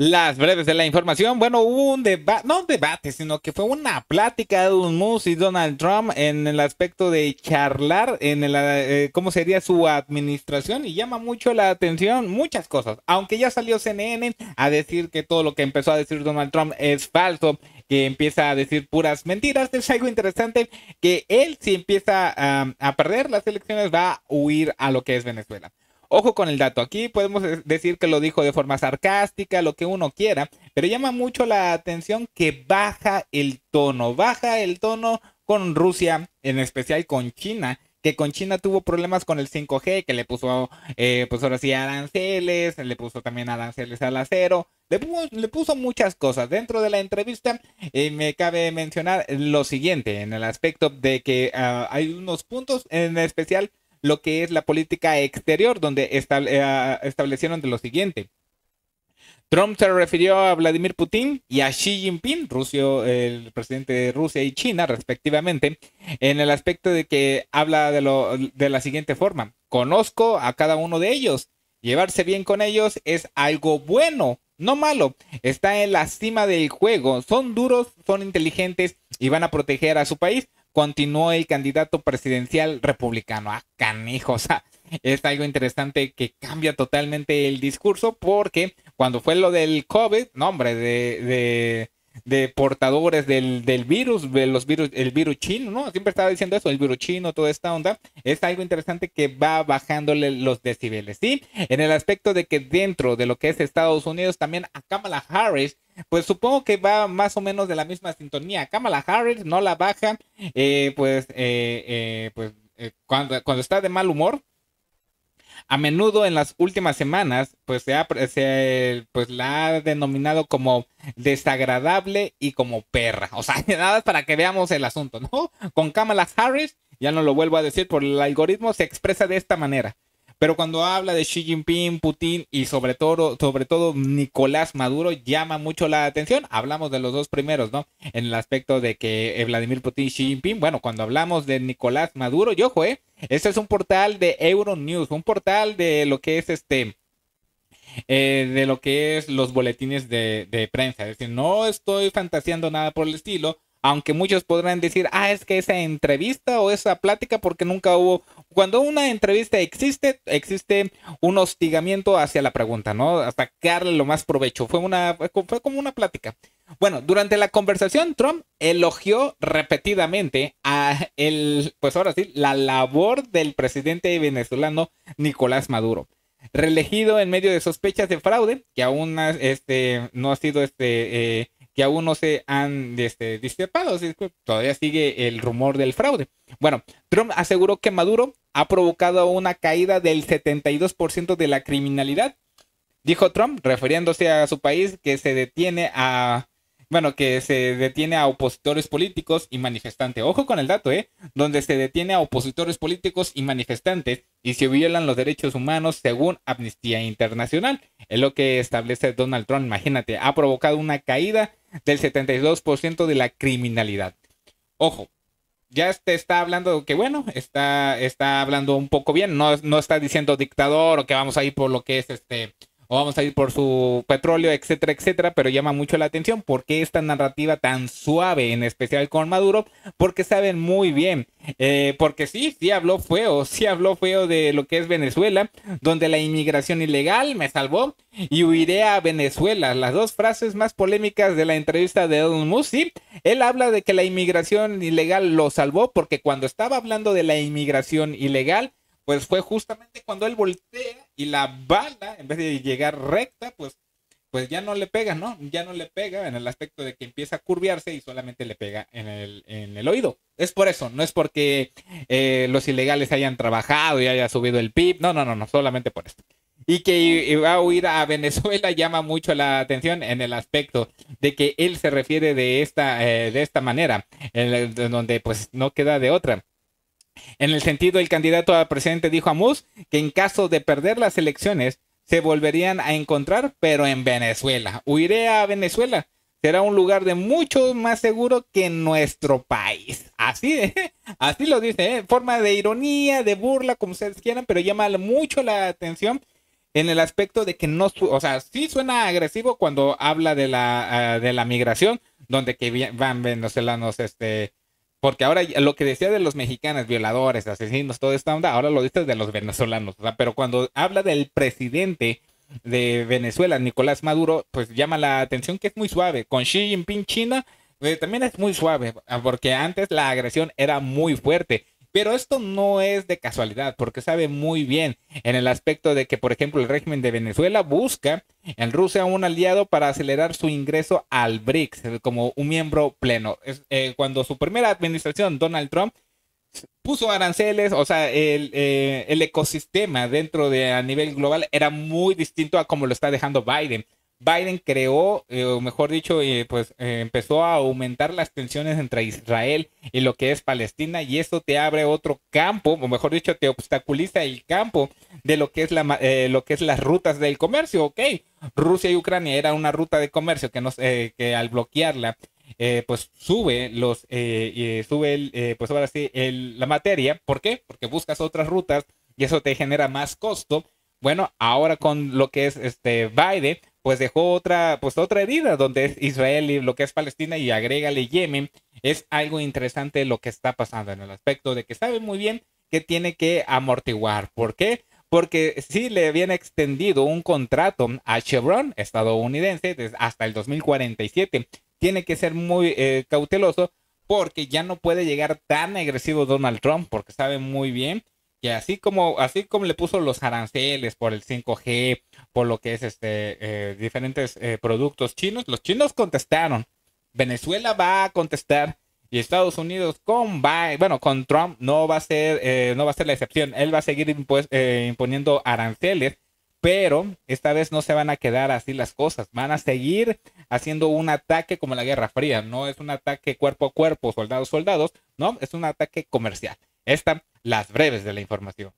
Las breves de la información. Bueno, hubo un debate, no un debate, sino que fue una plática de un y Donald Trump en el aspecto de charlar en el, eh, cómo sería su administración y llama mucho la atención muchas cosas. Aunque ya salió CNN a decir que todo lo que empezó a decir Donald Trump es falso, que empieza a decir puras mentiras, es algo interesante que él si empieza a perder las elecciones va a huir a lo que es Venezuela. Ojo con el dato, aquí podemos decir que lo dijo de forma sarcástica, lo que uno quiera, pero llama mucho la atención que baja el tono, baja el tono con Rusia, en especial con China, que con China tuvo problemas con el 5G, que le puso, eh, pues ahora sí, aranceles, le puso también aranceles al acero, le puso, le puso muchas cosas. Dentro de la entrevista eh, me cabe mencionar lo siguiente, en el aspecto de que ah, hay unos puntos en especial lo que es la política exterior, donde eh, establecieron de lo siguiente. Trump se refirió a Vladimir Putin y a Xi Jinping, el presidente de Rusia y China, respectivamente, en el aspecto de que habla de, de la siguiente forma. Conozco a cada uno de ellos. Llevarse bien con ellos es algo bueno, no malo. Está en la cima del juego. Son duros, son inteligentes y van a proteger a su país continuó el candidato presidencial republicano. a ah, canijos, es algo interesante que cambia totalmente el discurso porque cuando fue lo del COVID, nombre de, de, portadores del, virus, de los virus, el virus chino, ¿no? Siempre estaba diciendo eso, el virus chino, toda esta onda, es algo interesante que va bajándole los decibeles, ¿sí? En el aspecto de que dentro de lo que es Estados Unidos, también a Kamala Harris, pues supongo que va más o menos de la misma sintonía. Kamala Harris no la baja, eh, pues, eh, eh, pues cuando, está de mal humor, a menudo en las últimas semanas, pues, se pues la ha denominado como desagradable y como perra. O sea, nada más para que veamos el asunto, ¿no? Con Kamala Harris, ya no lo vuelvo a decir, por el algoritmo se expresa de esta manera. Pero cuando habla de Xi Jinping, Putin y sobre todo, sobre todo Nicolás Maduro llama mucho la atención. Hablamos de los dos primeros, ¿no? En el aspecto de que eh, Vladimir Putin y Xi Jinping, bueno, cuando hablamos de Nicolás Maduro, yo, eh, este es un portal de Euronews, un portal de lo que es este... Eh, de lo que es los boletines de, de prensa. Es decir, no estoy fantaseando nada por el estilo, aunque muchos podrán decir, ah, es que esa entrevista o esa plática, porque nunca hubo cuando una entrevista existe, existe un hostigamiento hacia la pregunta, ¿no? que sacarle lo más provecho. Fue, una, fue como una plática. Bueno, durante la conversación, Trump elogió repetidamente a el, pues ahora sí, la labor del presidente venezolano Nicolás Maduro. Reelegido en medio de sospechas de fraude, que aún este, no ha sido este, eh, que aún no se han este, disipado. Todavía sigue el rumor del fraude. Bueno, Trump aseguró que Maduro ha provocado una caída del 72% de la criminalidad. Dijo Trump, refiriéndose a su país, que se detiene a bueno, que se detiene a opositores políticos y manifestantes. Ojo con el dato, ¿eh? Donde se detiene a opositores políticos y manifestantes y se violan los derechos humanos según Amnistía Internacional. Es lo que establece Donald Trump. Imagínate, ha provocado una caída del 72% de la criminalidad. Ojo, ya este está hablando que bueno, está, está hablando un poco bien, no, está diciendo dictador o que vamos a ir por lo que es este, o vamos a ir por su petróleo, etcétera, etcétera, pero llama mucho la atención porque esta narrativa tan suave, en especial con Maduro, porque saben muy bien, eh, porque sí, sí habló feo, sí habló feo de lo que es Venezuela, donde la inmigración ilegal me salvó y huiré a Venezuela, las dos frases más polémicas de la entrevista de Elon Musk, él habla de que la inmigración ilegal lo salvó porque cuando estaba hablando de la inmigración ilegal, pues fue justamente cuando él voltea y la bala, en vez de llegar recta, pues, pues ya no le pega, ¿no? Ya no le pega en el aspecto de que empieza a curviarse y solamente le pega en el, en el oído. Es por eso, no es porque eh, los ilegales hayan trabajado y haya subido el PIB, no, no, no, no, solamente por esto y que va a huir a Venezuela llama mucho la atención en el aspecto de que él se refiere de esta, eh, de esta manera, en donde pues no queda de otra. En el sentido, el candidato a presidente dijo a Mus que en caso de perder las elecciones se volverían a encontrar, pero en Venezuela. Huiré a Venezuela. Será un lugar de mucho más seguro que nuestro país. Así, así lo dice, ...en ¿eh? forma de ironía, de burla, como ustedes quieran, pero llama mucho la atención en el aspecto de que no, o sea, sí suena agresivo cuando habla de la, ah, de la migración, donde que van venezolanos, este, porque ahora lo que decía de los mexicanos, violadores, asesinos, toda esta onda, ahora lo dices de los venezolanos, pero cuando habla del presidente de Venezuela, Nicolás Maduro, pues llama la atención que es muy suave, con Xi Jinping China, eh, también es muy suave, ah, porque antes la agresión era muy fuerte. Pero esto no es de casualidad, porque sabe muy bien en el aspecto de que, por ejemplo, el régimen de Venezuela busca en Rusia un aliado para acelerar su ingreso al BRICS como un miembro pleno. Eh, cuando su primera administración, Donald Trump, puso aranceles, o sea, eh, el ecosistema dentro de a nivel global era muy distinto a como lo está dejando Biden. Biden creó, eh, o mejor dicho, eh, pues eh, empezó a aumentar las tensiones entre Israel y lo que es Palestina y eso te abre otro campo, o mejor dicho, te obstaculiza el campo de lo que es lo que es las rutas del comercio, ¿ok? Rusia y Ucrania era una ruta de comercio que, nos, que al bloquearla, pues sube los, sube pues ahora sí, la materia, ¿por qué? Porque buscas otras rutas y eso te genera más costo. Bueno, ahora con lo que es este Biden, pues dejó otra, pues otra herida donde Israel y lo que es Palestina y agrégale Yemen, es algo interesante lo que está pasando en el aspecto de que sabe muy bien que tiene que amortiguar. ¿Por qué? Porque sí le habían extendido un contrato a Chevron estadounidense hasta el 2047. Tiene que ser muy eh, cauteloso porque ya no puede llegar tan agresivo Donald Trump porque sabe muy bien y así como, así como le puso los aranceles por el 5G, por lo que es este eh, diferentes eh, productos chinos, los chinos contestaron. Venezuela va a contestar y Estados Unidos con bueno, con Trump no va a ser, eh, no va a ser la excepción. Él va a seguir imponiendo aranceles, pero esta vez no se van a quedar así las cosas. Van a seguir haciendo un ataque como la Guerra Fría. No es un ataque cuerpo a cuerpo, soldados, soldados. No, es un ataque comercial. Están las breves de la información.